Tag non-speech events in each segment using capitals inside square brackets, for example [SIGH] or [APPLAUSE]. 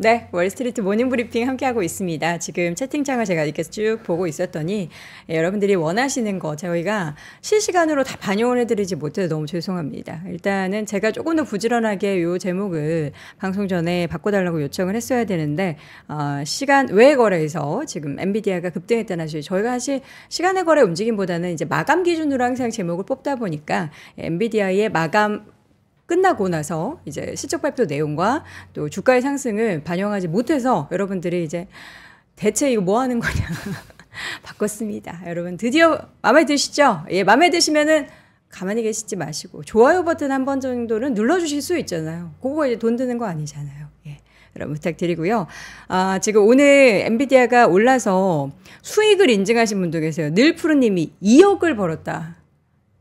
네, 월스트리트 모닝 브리핑 함께하고 있습니다. 지금 채팅창을 제가 이렇게 쭉 보고 있었더니 예, 여러분들이 원하시는 거 저희가 실시간으로 다 반영을 해드리지 못해서 너무 죄송합니다. 일단은 제가 조금 더 부지런하게 이 제목을 방송 전에 바꿔달라고 요청을 했어야 되는데 어, 시간 외 거래에서 지금 엔비디아가 급등했다는 사실 저희가 사실 시간의 거래 움직임보다는 이제 마감 기준으로 항상 제목을 뽑다 보니까 엔비디아의 마감 끝나고 나서 이제 실적 발표 내용과 또 주가의 상승을 반영하지 못해서 여러분들이 이제 대체 이거 뭐 하는 거냐 [LAUGHS] 바꿨습니다. 여러분 드디어 마음에 드시죠? 예, 마음에 드시면은 가만히 계시지 마시고 좋아요 버튼 한 번 정도는 눌러주실 수 있잖아요. 그거 이제 돈 드는 거 아니잖아요. 예. 여러분 부탁드리고요. 아, 지금 오늘 엔비디아가 올라서 수익을 인증하신 분도 계세요. 늘푸르님이 2억을 벌었다.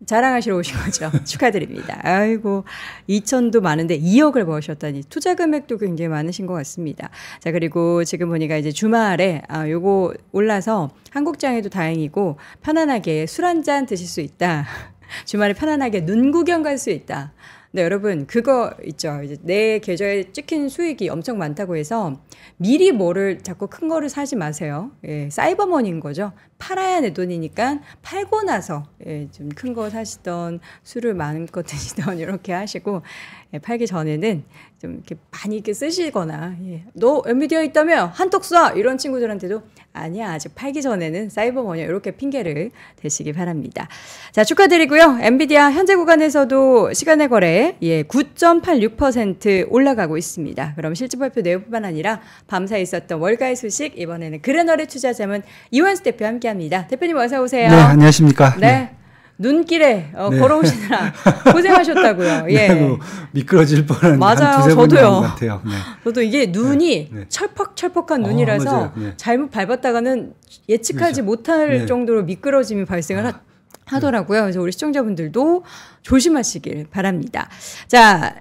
자랑하시러 오신 거죠. [LAUGHS] 축하드립니다. 아이고, 2천도 많은데 2억을 버셨다니 투자 금액도 굉장히 많으신 것 같습니다. 자, 그리고 지금 보니까 이제 주말에 아, 요거 올라서 한국장에도 다행이고 편안하게 술 한 잔 드실 수 있다. [LAUGHS] 주말에 편안하게 눈 구경 갈 수 있다. 네, 여러분, 그거 있죠. 이제 내 계좌에 찍힌 수익이 엄청 많다고 해서 미리 뭐를 자꾸 큰 거를 사지 마세요. 예, 사이버머니인 거죠. 팔아야 내 돈이니까 팔고 나서 예, 좀큰 거 사시던 술을 많음껏 드시던 [LAUGHS] 이렇게 하시고 예, 팔기 전에는 좀 이렇게 많이 이렇게 쓰시거나 예, 너 엔비디아 있다며 한턱 쏴 이런 친구들한테도 아니야 아직 팔기 전에는 사이버 머니 이렇게 핑계를 대시기 바랍니다. 자 축하드리고요. 엔비디아 현재 구간에서도 시간의 거래 예, 9.86% 올라가고 있습니다. 그럼 실질 발표 내용뿐만 아니라 밤사이 있었던 월가의 소식 이번에는 그래널의 투자자문 이원스 대표 함께. 함께합니다. 대표님 어서 오세요. 네, 안녕하십니까. 네. 네. 눈길에 어, 네. 걸어오시느라 [LAUGHS] 고생하셨다고요. 네, 예. 네, 미끄러질 뻔한 맞아요. 두 저도요. 같아요. 네. 저도 이게 네, 눈이 네. 철퍽철퍽한 어, 눈이라서 네. 잘못 밟았다가는 예측하지 그렇죠. 못할 정도로 미끄러짐이 발생을 아, 하, 하더라고요. 그래서 우리 시청자분들도 조심하시길 바랍니다. 자,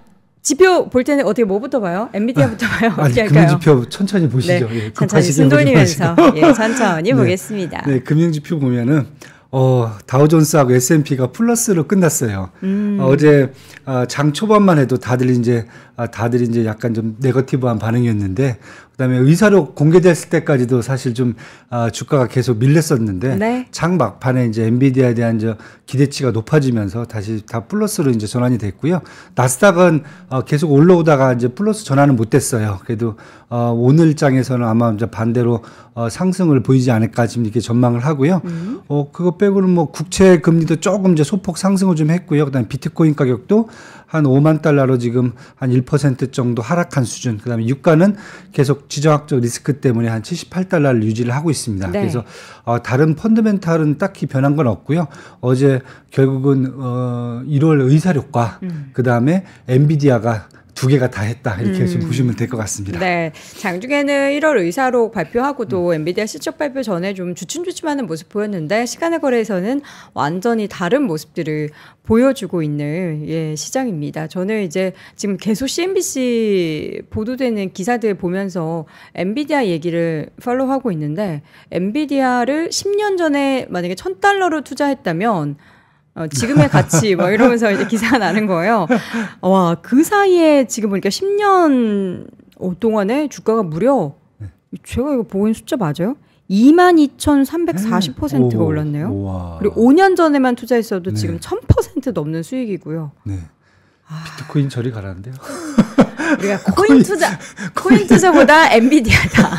지표 볼 때는 어떻게 뭐부터 봐요? m 비디아부터 아, 봐요? 아니, 금융지표 천천히 보시죠. 네, 예, 천천히 숨 돌리면서 예, 천천히 [LAUGHS] 네, 보겠습니다. 네, 금융지표 보면은 어, 다우존스하고 S&P가 플러스로 끝났어요. 음. 어, 어제 아, 장 초반만 해도 다들 이제 아, 다들 이제 약간 좀 네거티브한 반응이었는데 그다음에 의사로 공개됐을 때까지도 사실 좀 아, 주가가 계속 밀렸었는데 네. 장 막판에 이제 엔비디아에 대한 저 기대치가 높아지면서 다시 다 플러스로 이제 전환이 됐고요. 나스닥은 어, 계속 올라오다가 이제 플러스 전환은 못 됐어요. 그래도 어, 오늘 장에서는 아마 이제 반대로 어, 상승을 보이지 않을까 지금 이렇게 전망을 하고요. 음. 어, 그거 빼고는 뭐 국채 금리도 조금 이제 소폭 상승을 좀 했고요. 그다음에 비트코인 가격도 한 5만 달러로 지금 한 1% 정도 하락한 수준. 그다음에 유가는 계속 지정학적 리스크 때문에 한 78달러를 유지를 하고 있습니다. 네. 그래서 어, 다른 펀드멘탈은 딱히 변한 건 없고요. 어제 결국은 어, 1월 의사료과 음. 그다음에 엔비디아가 두 개가 다 했다 이렇게 음. 좀 보시면 될 것 같습니다. 네, 장중에는 1월 의사로 발표하고도 음. 엔비디아 실적 발표 전에 좀 주춤주춤하는 모습 보였는데 시간의 거래에서는 완전히 다른 모습들을 보여주고 있는 예, 시장입니다. 저는 이제 지금 계속 CNBC 보도되는 기사들 보면서 엔비디아 얘기를 팔로우하고 있는데 엔비디아를 10년 전에 만약에 1000달러로 투자했다면 어, 지금의 가치 막 뭐 이러면서 이제 기사가 나는 거예요. 어, 와그 사이에 지금 보니까 10년 동안에 주가가 무려 제가 이거 보인 숫자 맞아요? 22,340%가 올랐네요. 그리고 5년 전에만 투자했어도 네. 지금 1000% 넘는 수익이고요. 네. 비트코인 저리 가라는데요. [LAUGHS] 우리가 코인 투자, [LAUGHS] 코인 투자보다 엔비디아다.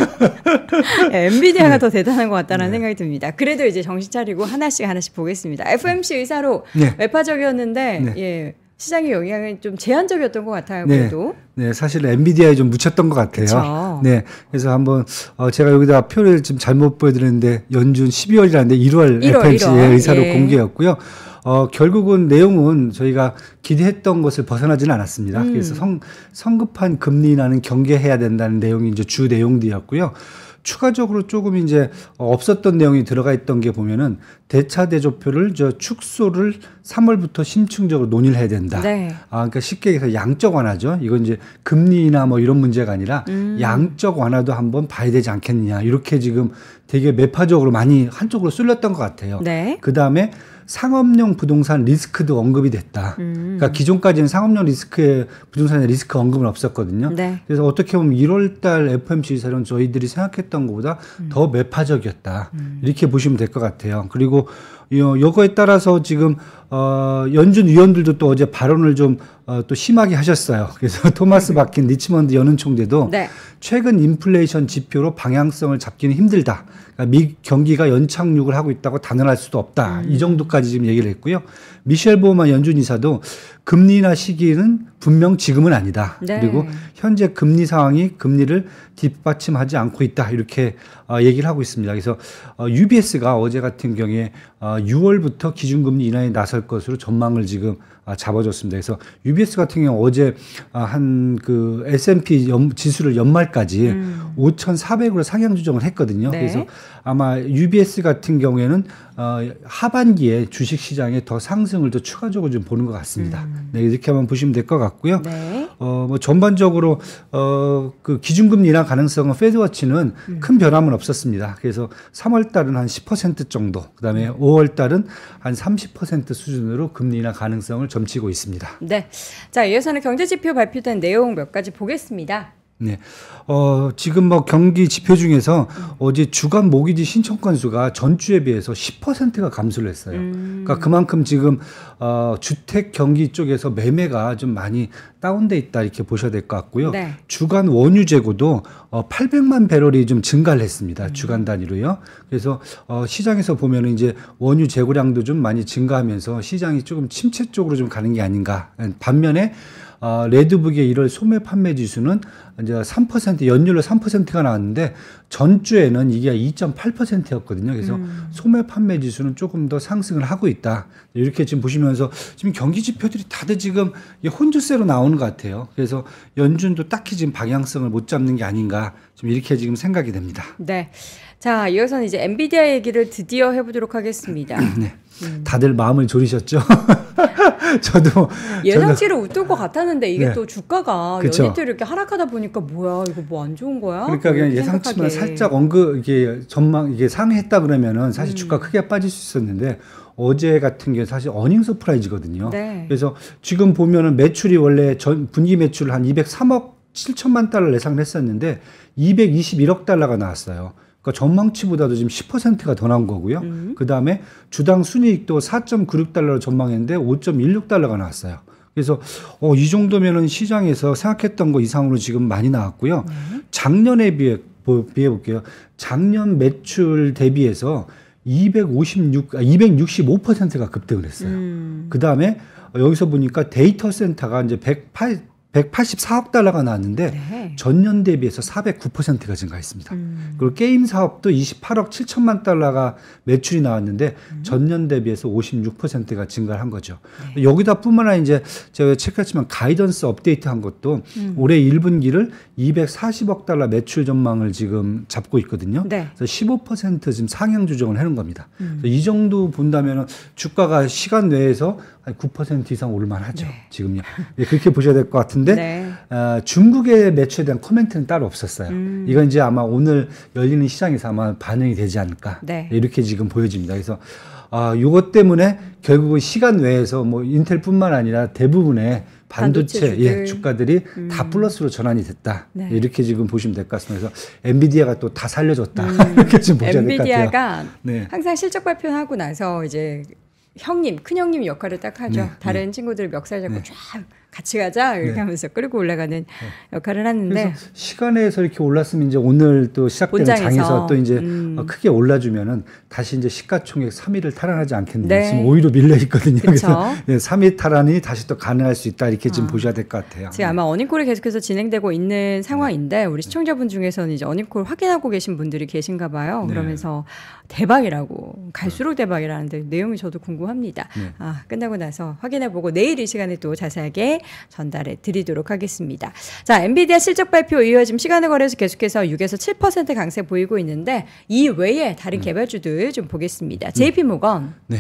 [LAUGHS] 엔비디아가 네. 더 대단한 것 같다는 네. 생각이 듭니다. 그래도 이제 정신 차리고 하나씩 하나씩 보겠습니다. FMC 네. 의사로 네. 외파적이었는데, 네. 예. 시장의 영향은 좀 제한적이었던 것 같아요. 네. 그래도 네, 네 사실 엔비디아에 좀 묻혔던 것 같아요. 그쵸. 네, 그래서 한번 어, 제가 여기다 표를 지금 잘못 보여드렸는데 연준 12월이라는데 1월, 1월 FMC 1월. 의사로 예. 공개였고요. 어, 결국은 내용은 저희가 기대했던 것을 벗어나지는 않았습니다. 음. 그래서 성, 성급한 금리라는 경계해야 된다는 내용이 이제 주 내용들이었고요. 추가적으로 조금 이제 없었던 내용이 들어가 있던 게 보면은 대차 대조표를 저 축소를 3월부터 심층적으로 논의를 해야 된다. 네. 아 그러니까 쉽게 얘기해서 양적 완화죠. 이건 이제 금리나 뭐 이런 문제가 아니라 음. 양적 완화도 한번 봐야 되지 않겠느냐. 이렇게 지금 되게 매파적으로 많이 한쪽으로 쏠렸던 것 같아요. 네. 그다음에 상업용 부동산 리스크도 언급이 됐다. 음. 그러니까 기존까지는 상업용 리스크에 부동산의 리스크 언급은 없었거든요. 네. 그래서 어떻게 보면 1월달 FMC 사례는 저희들이 생각했던 것보다 음. 더 매파적이었다. 음. 이렇게 보시면 될 것 같아요. 그리고 요거에 따라서 지금 어, 연준 위원들도 또 어제 발언을 좀또 어, 심하게 하셨어요. 그래서 [LAUGHS] 토마스 바킨 리치먼드 연은 총재도 네. 최근 인플레이션 지표로 방향성을 잡기는 힘들다. 그러니까 미 경기가 연착륙을 하고 있다고 단언할 수도 없다. 음. 이 정도까지 지금 얘기를 했고요. 미셸 보마 연준 이사도 금리 나 시기는 분명 지금은 아니다. 네. 그리고 현재 금리 상황이 금리를 뒷받침하지 않고 있다. 이렇게 어, 얘기를 하고 있습니다. 그래서 어, UBS가 어제 같은 경우에 어, 6월부터 기준금리 인하에 나설 것으로 전망을 지금 아, 잡아줬습니다. 그래서 UBS 같은 경우 어제 아, 한그 S&P 연, 지수를 연말까지 음. 5,400으로 상향 조정을 했거든요. 네. 그래서 아마 UBS 같은 경우에는 어, 하반기에 주식 시장에 더 상승을 더 추가적으로 좀 보는 것 같습니다. 음. 네, 이렇게 한번 보시면 될 것 같고요. 네. 어, 뭐 전반적으로 어, 그 기준금리 나 가능성은 페드워치는 음. 큰 변함은 없었습니다. 그래서 3월 달은 한 10% 정도, 그다음에 5월 달은 한 30% 수준으로 금리나 가능성을 점치고 있습니다. 네. 자, 이어서는 경제지표 발표된 내용 몇 가지 보겠습니다. 네. 어, 지금 뭐 경기 지표 중에서 음. 어제 주간 모기지 신청 건수가 전주에 비해서 10%가 감소를 했어요. 음. 그러니까 그만큼 지금 어, 주택 경기 쪽에서 매매가 좀 많이 다운돼 있다 이렇게 보셔야 될 것 같고요. 네. 주간 원유 재고도 어, 800만 배럴이 좀 증가를 했습니다. 음. 주간 단위로요. 그래서 어, 시장에서 보면 이제 원유 재고량도 좀 많이 증가하면서 시장이 조금 침체 쪽으로 좀 가는 게 아닌가. 음, 반면에 어, 레드북의 1월 소매 판매 지수는 이제 3% 연율로 3%가 나왔는데 전주에는 이게 2.8%였거든요. 그래서 음. 소매 판매 지수는 조금 더 상승을 하고 있다. 이렇게 지금 보시면서 지금 경기 지표들이 다들 지금 혼주세로 나오는 것 같아요. 그래서 연준도 딱히 지금 방향성을 못 잡는 게 아닌가 지금 이렇게 지금 생각이 됩니다. 네. 자, 이어서는 이제 엔비디아 얘기를 드디어 해보도록 하겠습니다. [LAUGHS] 네. 음. 다들 마음을 졸이셨죠? [LAUGHS] 저도 예상치로 웃을 것 같았는데 이게 네. 또 주가가 그쵸. 연이틀 이렇게 하락하다 보니까 뭐야 이거 뭐 안 좋은 거야? 그러니까 그냥 예상치만 살짝 언급 이게 전망 이게 상회했다 그러면은 사실 음. 주가 크게 빠질 수 있었는데 어제 같은 게 사실 어닝 서프라이즈거든요. 네. 그래서 지금 보면은 매출이 원래 전 분기 매출 한 203억 7천만 달러 예상 했었는데 221억 달러가 나왔어요. 그러니까 전망치보다도 지금 10%가 더 나온 거고요. 음. 그 다음에 주당 순이익도 4.96달러로 전망했는데 5.16달러가 나왔어요. 그래서 어, 이 정도면은 시장에서 생각했던 거 이상으로 지금 많이 나왔고요. 음. 작년에 비해 비해 볼게요. 작년 매출 대비해서 256, 아, 265%가 급등을 했어요. 음. 그 다음에 여기서 보니까 데이터 센터가 이제 108, 184억 달러가 나왔는데 네. 전년 대비해서 409%가 증가했습니다. 음. 그리고 게임 사업도 28억 7천만 달러가 매출이 나왔는데 음. 전년 대비해서 56%가 증가한 거죠. 네. 여기다뿐만 아니라 이제 제가 체크했지만 가이던스 업데이트한 것도 음. 올해 1분기를 240억 달러 매출 전망을 지금 잡고 있거든요. 네. 그래서 15% 지금 상향 조정을 해놓은 겁니다. 음. 이 정도 본다면 주가가 시간 내에서 9% 이상 오를만 하죠. 네. 지금요. 예, 그렇게 보셔야 될 것 같은데. 있데 네. 어, 아, 중국의 매출에 대한 코멘트는 따로 없었어요. 음. 이건 이제 아마 오늘 열리는 시장에서 아마 반응이 되지 않을까 네. 이렇게 지금 보여집니다. 그래서 아, 요것 때문에 결국은 시간 외에서 뭐 인텔뿐만 아니라 대부분의 반도체, 반도체 예, 주가들이 음. 다 플러스로 전환이 됐다. 네. 이렇게 지금 보시면 될 것 같습니다. 그래서 엔비디아가 또 다 살려줬다. 음. [LAUGHS] 이렇게 지금 보셔야 될 것 같아요. 엔비디아가 네. 항상 실적 발표하고 나서 이제 형님, 큰형님 역할을 딱 하죠. 네. 다른 네. 친구들 멱살 잡고 네. 쫙 같이 가자 네. 이렇게 네. 하면서 끌고 올라가는 네. 역할을 하는데 시간에서 이렇게 올랐으면 이제 오늘 또시작된 본장에서. 장에서 또 이제 음. 어, 크게 올라주면은 다시 이제 시가총액 3위를 탈환하지 않겠는데 네. 지금 오히려 밀려 있거든요. 그쵸? 그래서 3위 탈환이 다시 또 가능할 수 있다 이렇게 지금 아. 보셔야 될 것 같아요. 지금 아마 어닝콜이 계속해서 진행되고 있는 상황인데 우리 시청자분 중에서는 이제 어닝콜 확인하고 계신 분들이 계신가 봐요. 그러면서 대박이라고 갈수록 대박이라는데 내용이 저도 궁금합니다. 아 끝나고 나서 확인해보고 내일 이 시간에 또 자세하게 전달해 드리도록 하겠습니다. 자, 엔비디아 실적 발표 이후 지금 시간을 걸려서 계속해서 6에서 7% 강세 보이고 있는데 이 외에 다른 음. 개발주들 좀 보겠습니다. JP 음. 모건. 네.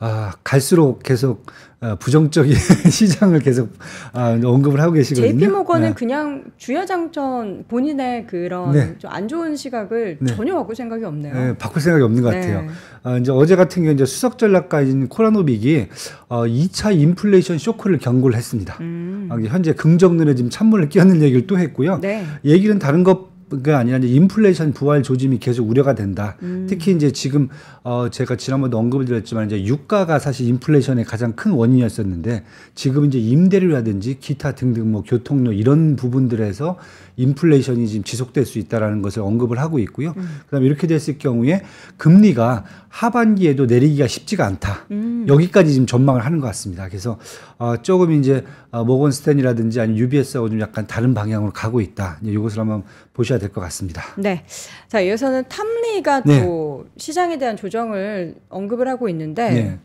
아, 갈수록 계속 어, 부정적인 [LAUGHS] 시장을 계속 아, 언급을 하고 계시거든요. JP 모건은 네. 그냥 주야장전 본인의 그런 네. 좀안 좋은 시각을 네. 전혀 바꿀 생각이 없네요. 네, 바꿀 생각이 없는 것 네. 같아요. 아, 이제 어제 같은 경우 이제 수석 전략가인 코라노빅이 어, 2차 인플레이션 쇼크를 경고를 했습니다. 음. 아, 현재 긍정론에 지금 찬물을 끼얹는 얘기를 또 했고요. 네. 얘기는 다른 것 그게 아니라 이제 인플레이션 부활 조짐이 계속 우려가 된다. 음. 특히 이제 지금 어 제가 지난번에 언급을 드렸지만 이제 유가가 사실 인플레이션의 가장 큰 원인이었었는데 지금 이제 임대료라든지 기타 등등 뭐 교통료 이런 부분들에서 인플레이션이 지금 지속될 수 있다라는 것을 언급을 하고 있고요. 음. 그다음에 이렇게 됐을 경우에 금리가 하반기에도 내리기가 쉽지가 않다. 음. 여기까지 지금 전망을 하는 것 같습니다. 그래서 어, 조금 이제 어, 모건 스탠이라든지 아니면 UBS하고 좀 약간 다른 방향으로 가고 있다. 이것을 한번 보셔야 될 것 같습니다. 네. 자, 이어서는 탐리가 네. 또 시장에 대한 조정을 언급을 하고 있는데 네.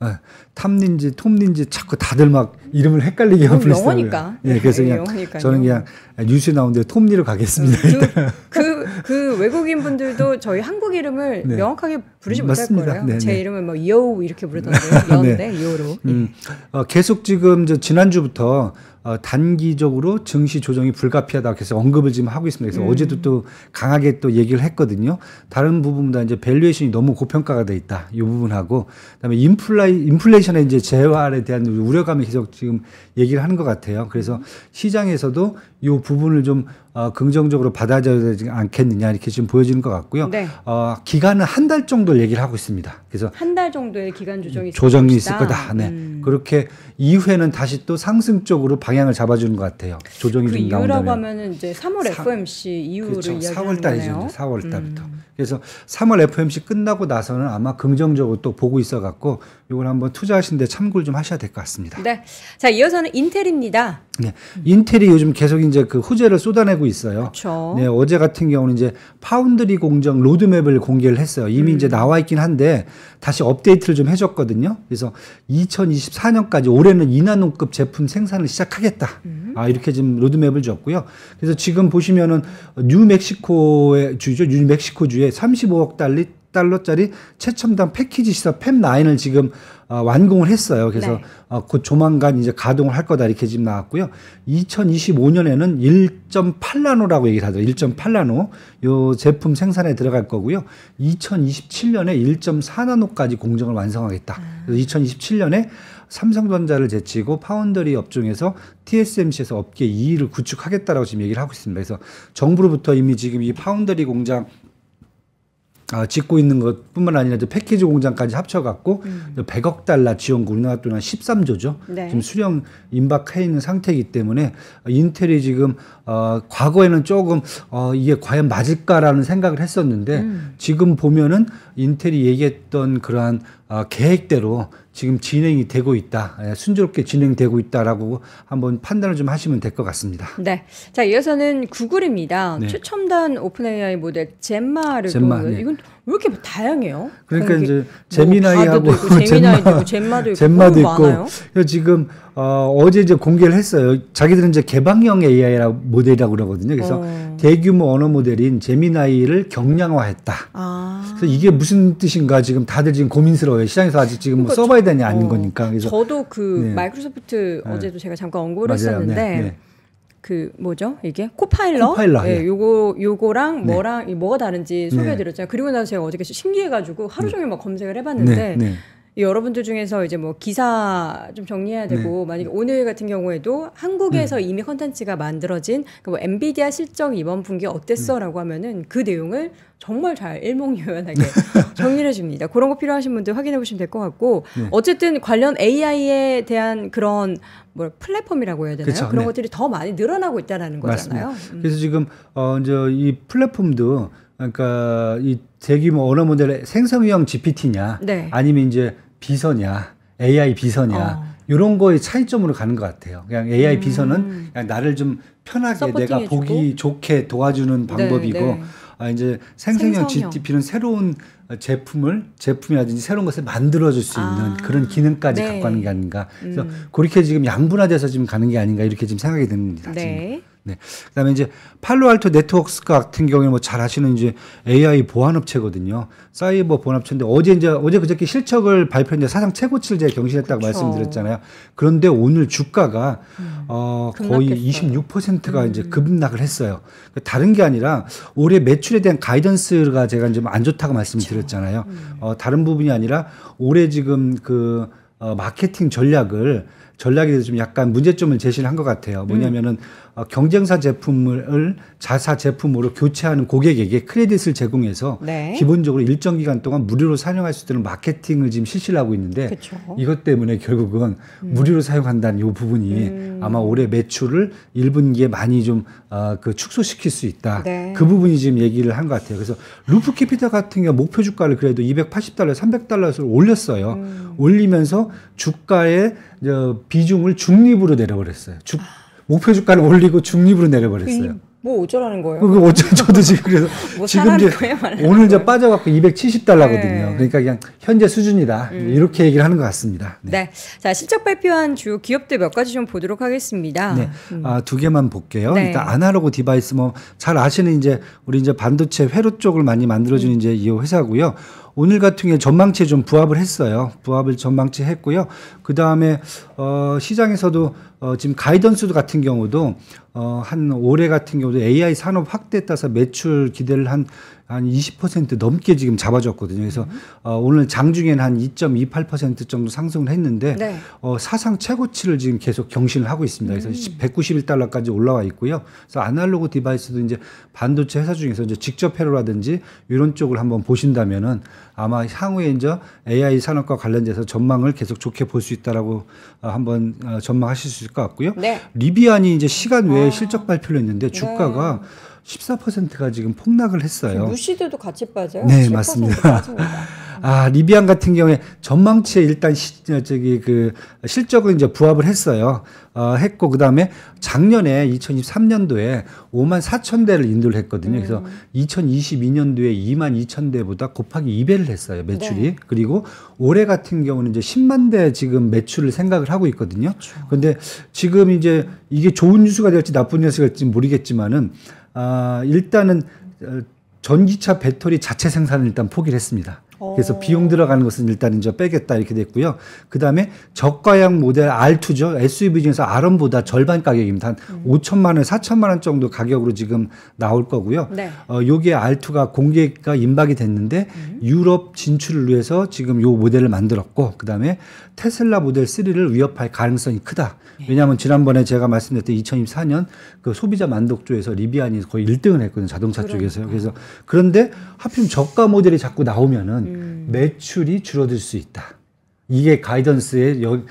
네. 탐닌지 톰닌지 자꾸 다들 막 이름을 헷갈리게 하고 어요 영어니까. 예, 그래서 그냥 영어니까요. 저는 그냥 뉴스 에 나오는데 톰니로 가겠습니다. 그그 음, 음. 그, 그, 외국인 분들도 저희 한국 이름을 [LAUGHS] 네. 명확하게 부르지 못할 거예요. 네, 제 네. 이름은 뭐이어우 이렇게 부르던데 [LAUGHS] 네. 이어인데 여우로. 음, 어, 계속 지금 저 지난주부터 어, 단기적으로 증시 조정이 불가피하다 그래서 언급을 지금 하고 있습니다. 그래서 음. 어제도 또 강하게 또 얘기를 했거든요. 다른 부분보다 이제 밸류에이션이 너무 고평가가 돼 있다. 이 부분하고 그다음에 인플라 인플레이션의 이제 재활에 대한 우려감이 계속 지금 얘기를 하는 것 같아요. 그래서 음. 시장에서도 이 부분을 좀 어, 긍정적으로 받아져야되지 않겠느냐 이렇게 지금 보여지는 것 같고요. 네. 어, 기간은 한 달 정도 얘기를 하고 있습니다. 그래서 한 달 정도의 기간 조정이 조정이 있을 거다. 네. 음. 그렇게 이후에는 다시 또 상승 쪽으로 방향을 잡아주는 것 같아요. 조정이 그좀 나온다면. 이후라고 하면은 이제 3월 사, FMC 이후를 그렇죠. 이야기하는 4월 달이죠. 4월 달부터. 음. 그래서 3월 FMC 끝나고 나서는 아마 긍정적으로 또 보고 있어 갖고 이걸 한번 투자하시는데 참고를 좀 하셔야 될 것 같습니다. 네. 자 이어서는 인텔입니다. 네. 인텔이 요즘 계속 이제 그 호재를 쏟아내고 알고 있어요. 그쵸. 네, 어제 같은 경우는 이제 파운드리 공정 로드맵을 공개를 했어요. 이미 음. 이제 나와 있긴 한데 다시 업데이트를 좀 해줬거든요. 그래서 2024년까지 올해는 이나노급 제품 생산을 시작하겠다. 음. 아 이렇게 지금 로드맵을 줬고요. 그래서 지금 보시면은 뉴멕시코의 주죠, 뉴멕시코 주에 35억 달러 달러짜리 최첨단 패키지 시설 팹9을 지금 어, 완공을 했어요. 그래서 네. 어, 곧 조만간 이제 가동을 할 거다 이렇게 지금 나왔고요. 2025년에는 1.8나노라고 얘기를 하죠. 1.8나노 요 제품 생산에 들어갈 거고요. 2027년에 1.4나노까지 공정을 완성하겠다. 음. 그래서 2027년에 삼성전자를 제치고 파운더리 업종에서 TSMC에서 업계 2위를 구축하겠다라고 지금 얘기를 하고 있습니다. 그래서 정부로부터 이미 지금 이파운더리 공장 아, 짓고 있는 것뿐만 아니라 이제 패키지 공장까지 합쳐갖고 음. 100억 달러 지원금 우리나라 돈한 13조죠. 네. 지금 수령 임박해 있는 상태이기 때문에 인텔이 지금 어, 과거에는 조금 어, 이게 과연 맞을까라는 생각을 했었는데 음. 지금 보면은 인텔이 얘기했던 그러한 어, 계획대로 지금 진행이 되고 있다. 예, 순조롭게 진행되고 있다라고 한번 판단을 좀 하시면 될 것 같습니다. 네. 자, 이어서는 구글입니다. 네. 최첨단 오픈 AI 모델 젠마를 젠마, 네. 이건 왜 이렇게 다양해요? 그러니까 공기. 이제 제미나이하고 뭐 뭐제미나이 젠마, 도 있고 젠마도 [LAUGHS] 있고 그래서 지금 어, 어제 이제 공개를 했어요. 자기들은 이제 개방형 AI라 모델이라고 그러거든요. 그래서 어. 대규모 언어 모델인 제미나이를 경량화했다. 아. 그래서 이게 무슨 뜻인가 지금 다들 지금 고민스러워요. 시장에서 아직 지금 뭐 그러니까 뭐 써봐야 되냐 아닌 거니까. 어. 그래서 저도 그 네. 마이크로소프트 네. 어제도 제가 잠깐 언급을 맞아요. 했었는데. 네. 네. 그 뭐죠 이게 코파일러, 코파일러 예, 예. 요거 요거랑 네. 뭐랑 뭐가 다른지 소개해드렸잖아요. 네. 그리고 나서 제가 어저께 신기해가지고 하루 네. 종일 막 검색을 해봤는데 네, 여러분들 중에서 이제 뭐 기사 좀 정리해야 되고 네. 만약에 오늘 같은 경우에도 한국에서 음. 이미 컨텐츠가 만들어진 그 뭐 엔비디아 실적 이번 분기 어땠어라고 음. 하면은 그 내용을 정말 잘 일목요연하게 [LAUGHS] 정리를 해줍니다. 그런 거 필요하신 분들 확인해 보시면 될 것 같고 네. 어쨌든 관련 AI에 대한 그런 뭐 플랫폼이라고 해야 되나요? 그쵸, 그런 네. 것들이 더 많이 늘어나고 있다라는 거잖아요. 음. 그래서 지금 어 이제 이 플랫폼도 그러니까 이 대규모 언어 모델의 생성형 GPT냐 네. 아니면 이제 비서냐, AI 비서냐 어. 이런 거의 차이점으로 가는 것 같아요. 그냥 AI 음. 비서는 그냥 나를 좀 편하게 내가 보기 좋게 도와주는 네, 방법이고 네, 네. 아, 이제 생 생성형 GTP는 새로운 제품을 제품이라든지 새로운 것을 만들어줄 수 있는 아. 그런 기능까지 네. 갖고 가는 게 아닌가. 그래서 음. 그렇게 지금 양분화돼서 지금 가는 게 아닌가 이렇게 지금 생각이 듭니다. 네. 지금. 네. 그다음에 이제 팔로알토 네트워크스 같은 경우에 뭐 잘아시는 이제 AI 보안 업체거든요. 사이버 보안 업체인데 어제 이제 어제 그저께 실적을 발표했는데 사상 최고치를 제가 경신했다고 그렇 말씀드렸잖아요. 그런데 오늘 주가가 음, 어 거의 급락했어요. 26%가 음. 이제 급락을 했어요. 그러니까 다른 게 아니라 올해 매출에 대한 가이던스가 제가 좀 안 좋다고 말씀드렸잖아요. 음. 어 다른 부분이 아니라 올해 지금 그 어, 마케팅 전략을 전략에 대해서 좀 약간 문제점을 제시를 한 것 같아요. 음. 뭐냐면은 음. 경쟁사 제품을 자사 제품으로 교체하는 고객에게 크레딧을 제공해서 네. 기본적으로 일정 기간 동안 무료로 사용할 수 있도록 마케팅을 지금 실시를 하고 있는데 그쵸. 이것 때문에 결국은 음. 무료로 사용한다는 이 부분이 음. 아마 올해 매출을 1분기에 많이 좀그 어, 축소시킬 수 있다. 네. 그 부분이 지금 얘기를 한 것 같아요. 그래서 루프 캐피탈 같은 경우 목표 주가를 그래도 280달러, 300달러에서 올렸어요. 음. 올리면서 주가에 비중을 중립으로 내려버렸어요. 주, 목표 주가를 올리고 중립으로 내려버렸어요. 그 뭐 어쩌라는 거예요? 그 뭐 어쩌 저도 지금 그래서 [LAUGHS] 뭐 지금 이제 오늘 이제 빠져갖고 270달러거든요. 네. 그러니까 그냥 현재 수준이다 음. 이렇게 얘기를 하는 것 같습니다. 네. 네. 자 실적 발표한 주 기업들 몇 가지 좀 보도록 하겠습니다. 네. 음. 아두 개만 볼게요. 네. 일단 아날로그 디바이스 뭐 잘 아시는 이제 우리 이제 반도체 회로 쪽을 많이 만들어주는 음. 이제 이 회사고요. 오늘 같은 경우에 전망치에 좀 부합을 했어요. 부합을 전망치 했고요. 그 다음에 어, 시장에서도 어, 지금 가이던스 같은 경우도 어, 한 올해 같은 경우도 AI 산업 확대에 따라서 매출 기대를 한 한20% 넘게 지금 잡아줬거든요. 그래서 음. 어, 오늘 장중에는 한 2.28% 정도 상승을 했는데 네. 어, 사상 최고치를 지금 계속 경신을 하고 있습니다. 그래서 음. 191달러까지 올라와 있고요. 그래서 아날로그 디바이스도 이제 반도체 회사 중에서 이제 직접 회로라든지 이런 쪽을 한번 보신다면은 아마 향후에 이제 AI 산업과 관련돼서 전망을 계속 좋게 볼 수 있다라고 어, 한번 어, 전망하실 수 있을 것 같고요. 네. 리비안이 이제 시간 외에 아. 실적 발표를 했는데 주가가 네. 14%가 지금 폭락을 했어요. 루시드도 같이 빠져요. 네, 맞습니다. [LAUGHS] 아, 리비안 같은 경우에 전망치에 일단 시, 어, 저기 그 실적은 이제 부합을 했어요. 어, 했고 그다음에 작년에 2023년도에 5만 4천 대를 인도를 했거든요. 음. 그래서 2022년도에 2만 2천 대보다 곱하기 2배를 했어요. 매출이. 네. 그리고 올해 같은 경우는 이제 10만 대 지금 매출을 생각을 하고 있거든요. 그런데 그렇죠. 지금 이제 이게 좋은 뉴스가 될지 나쁜 뉴스가 될지 모르겠지만은 아, 일단은 어, 전기차 배터리 자체 생산을 일단 포기를 했습니다. 그래서 어. 비용 들어가는 것은 일단 이제 빼겠다 이렇게 됐고요. 그 다음에 저가형 모델 R2죠. SUV 중에서 R1보다 절반 가격입니다. 한 음. 5천만 원, 4천만 원 정도 가격으로 지금 나올 거고요. 네. 어, 요게 R2가 공개가 임박이 됐는데 음. 유럽 진출을 위해서 지금 요 모델을 만들었고 그 다음에 테슬라 모델 3를 위협할 가능성이 크다. 예. 왜냐하면 지난번에 제가 말씀드렸던 2024년 그 소비자 만족도에서 리비안이 거의 1등을 했거든요. 자동차 그러니까. 쪽에서요. 그래서 그런데 하필 저가 모델이 자꾸 나오면은 음. 음. 매출이 줄어들 수 있다. 이게 가이던스에 여,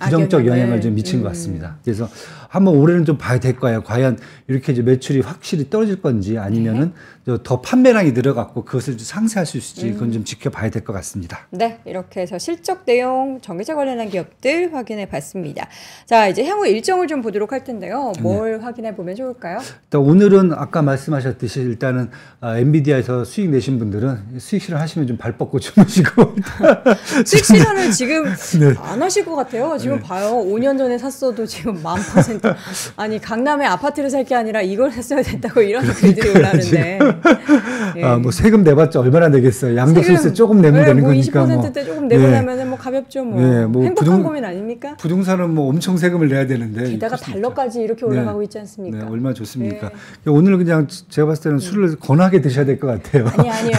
부정적 영향을 좀 미친 음. 것 같습니다. 그래서 한번 올해는 좀 봐야 될 거예요. 과연 이렇게 이제 매출이 확실히 떨어질 건지 아니면은 네. 더 판매량이 늘어갔고 그것을 상세할 수 있을지 그건 음. 좀 지켜봐야 될 것 같습니다. 네, 이렇게 해서 실적 내용, 전기차 관련한 기업들 확인해 봤습니다. 자, 이제 향후 일정을 좀 보도록 할 텐데요. 네. 뭘 네. 확인해 보면 좋을까요? 일단 오늘은 아까 말씀하셨듯이 일단은 아, 엔비디아에서 수익 내신 분들은 수익 실현 하시면 좀 발 뻗고 [LAUGHS] 주무시고 [LAUGHS] 수익 실현을 지금 [LAUGHS] 네. 안 하실 것 같아요. 지금 네. 봐요. 5년 전에 샀어도 지금 만 퍼센트 아니 강남에 아파트를 살 게 아니라 이걸 샀어야 됐다고 이런 그러니까 글들이 올라는데 [LAUGHS] 예. 아, 뭐 세금 내봤자 얼마나 내겠어요. 양도소득세 조금 내면 네, 되는 뭐 거니까. 2 0때 뭐. 조금 내고 네. 예. 나면 뭐 가볍죠. 뭐, 네, 뭐 행복한 부동, 고민 아닙니까? 부동산은 뭐 엄청 세금을 내야 되는데. 게다가 달러까지 이렇게 올라가고 네. 있지 않습니까? 네, 얼마나 좋습니까? 그러니까 오늘 그냥 제가 봤을 때는 음. 술을 권하게 드셔야 될 것 같아요. 아니 아니요.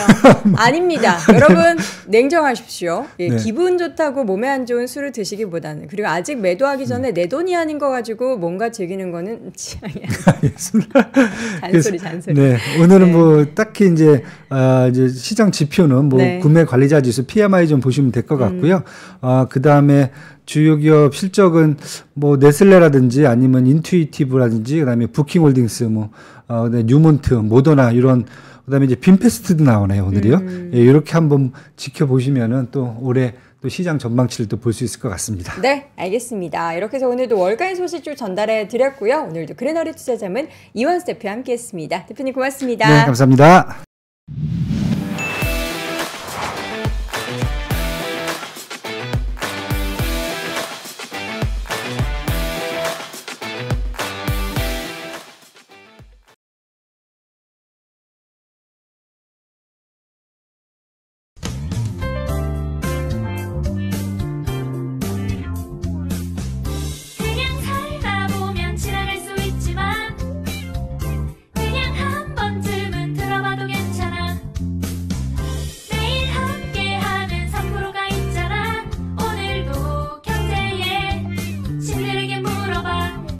[LAUGHS] 아닙니다. 여러분 냉정하십시오. 예, 네. 기분 좋다고 몸에 안 좋은 술을 드시기보다는 그리고 아직 매도하기 전에 음. 내 돈이 아닌 거 가지고 뭔가 즐기는 거는 [LAUGHS] 취향이 아니에요. 잔소리 잔소리. 네, 오늘은 뭐 딱히 이제 아 이제 시장 지표는 뭐 네. 구매 관리자 지수 PMI 좀 보시면 될 것 같고요. 음. 아 그다음에 주요 기업 실적은 뭐 네슬레라든지 아니면 인투이티브라든지 그다음에 부킹홀딩스 뭐 어, 뉴몬트, 모더나 이런 그다음에 이제 빈페스트도 나오네요 오늘이요. 음. 예, 이렇게 한번 지켜보시면은 또 올해 또 시장 전망치를 또 볼 수 있을 것 같습니다. 네, 알겠습니다. 이렇게 해서 오늘도 월간 소식 쭉 전달해 드렸고요. 오늘도 그레너리 투자자문 이완수 대표와 함께했습니다. 대표님 고맙습니다. 네, 감사합니다.